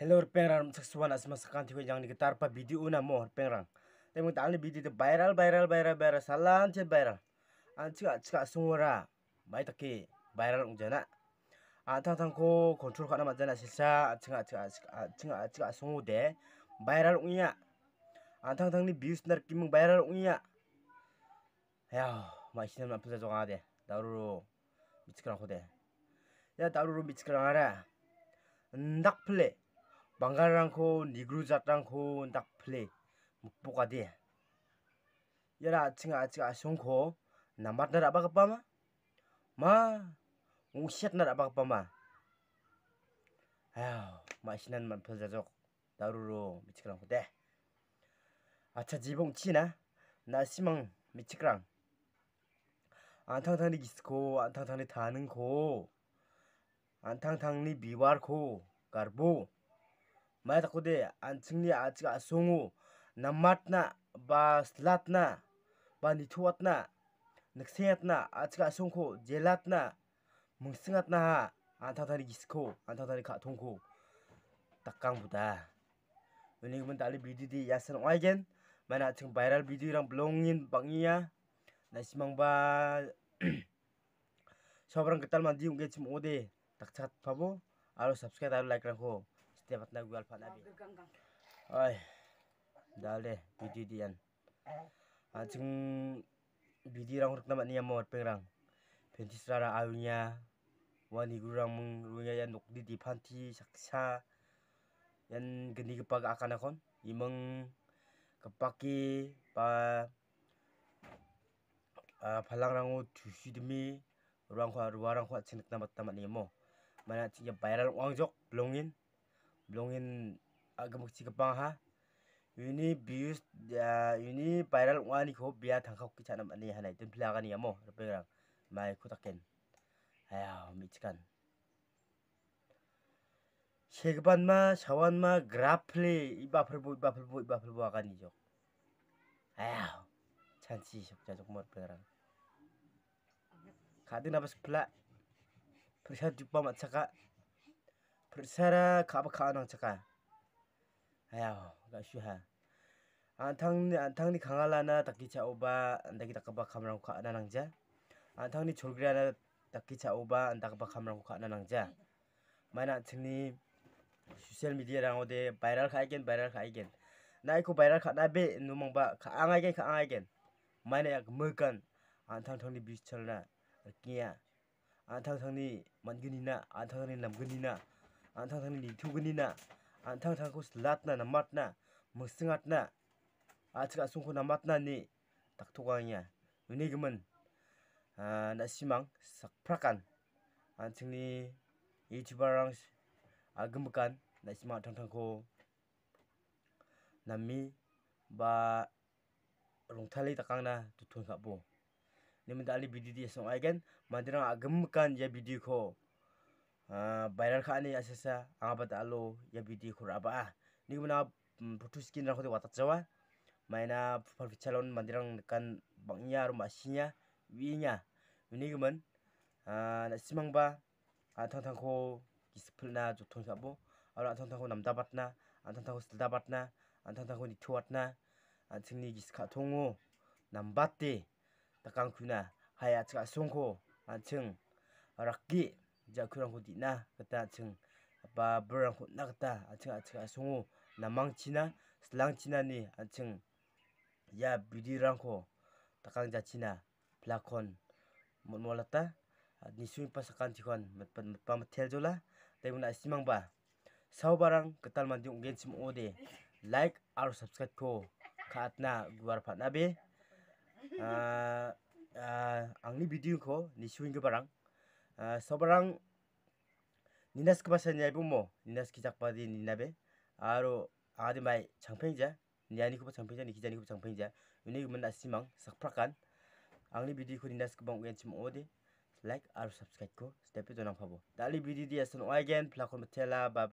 hello pengram sakswan asma sakanti ko jangni ki tarpa video na mo pengram te mo dalni video de viral viral viral viral salan che viral an chika chika sungora mai takki viral ung jana an thang thang ko control khana ma jana silsa chinga chika chinga chika de viral ung ya an thang ni views nar kim viral ung ya ya ma sinam na pesa jonga de daruro michikran khode ya daruro michikran ara ndak play 방가랑코 니그루자탕코 딱 플레 목보가디 야라 아치가 아치가 아송코 나마다라 바가빠마 마 우셋나라 바가빠마 아휴 마시난만 펄자족 나루로 미치그랑코 데 아차 지봉치나 나 시망 미치그랑 안탕탕니 기스코 안탕탕니 타는코 안탕탕니 비와르코 가르보 maya takude anjingni aji asungu namatna ba slatna ba nithuatna niksengatna aji asungko jelatna mungsingatna ha 안타다리 기스코 안타다리 가통코 딱강보다 은행은 달리 비디디 야산 와이겐 만나 지금 바이럴 비디랑 블롱인 방이야 나시망바 서브랑 그딸만 디운 게 지금 오대 딱착 바보 알로 삽스크라이브 달라 라이크라고 setiap mata gua alfa nabi. Oi, dah leh biji dia. Anjing eh? ah, biji orang nak mati yang mahu pengrang. Penti sara awinya, wani guru orang mengruinya yang nuk di di panti saksa. Yang gini kepak akan akon, imeng kepaki pa. Ah, palang orang tu sedemi orang kuat orang kuat cintak nama nama ni mo mana cintak bayaran wangjok belongin blongin agamuk chi kapang ha uni views ha, ya uni viral wani ko bia thangkhok ki chanam ani ha nai tin phla ka ni amo rupeng rang mai khu taken aya mi chkan chegban ma shawan ma graphle iba phur bu iba phur bu iba phur bu ka ni jo aya chan chi shok ja jok mor pera kadin abas phla phur sha dipa ma chaka Persara kabakano chaka. Ayo, gak syuha. Antang ni antang ni kangalana tak kicha oba antak kita kabak kamarang kuka nanang ja. Antang ni chulgriana tak kicha oba antak kabak kamarang kuka nanang ja. Mana antang social media rang ode viral kai gen viral kai gen. Nai ku viral kai nabe numang ba ka angai gen ka angai gen. Mana yang mekan antang antang ni bisu chalna kia. Antang antang ni mangunina antang antang ni namgunina antang tang ni tu kan ni na, antang tang kus lat na namat na, mesingat na, aja ah, asung kus namat na ni tak tukangnya, ini gemen, ah, nak simang sakprakan, antang ni itu barang agemkan ah, nak simang antang tang kus nami ba rongtali takang na tutun kapu. Ini mentali video dia semua, eh, kan? Mandirang agemkan dia video ko. Ha, viral kha ani asasa anga pata alo ya bidi khura ba ah. ni guna mm, photo skin rakhode wata chawa ah. maina ah, phal phichalon mandirang kan bangya ru masinya winya ni guman ha, na simang ba athang thang ko kisplna jothon sabo aro athang thang ko namda patna athang thang ko silda patna athang thang ko ni thuatna athing ha, ni giska thongo nambate takang khuna haya chka songko athing rakki jakuran hudi na kata ceng apa berang hud nak kata aceng aceng asungu namang china selang china ni aceng ya budi rangko takang jat china pelakon mut mualata ah, nisun pasakan tikon mat pat mat pamat teljola tapi nak simang ba sau barang ketal mandi ungen sim ode like or subscribe ko katna guar pat nabe ah ah angni video ko nisun ke barang Ah, seberang Ninas pasal ni album mo, Ninas kisah pada ni nabe, aro ada mai cangpengja, ni ani kupas cangpengja, ni kisah ni kupas cangpengja, ini kau mendak simang, sakprakan, angli video kau Ninas kebang ujian cuma ode, like aro subscribe kau, step itu nampabo, dalih video dia senang again, pelakon betela, bab.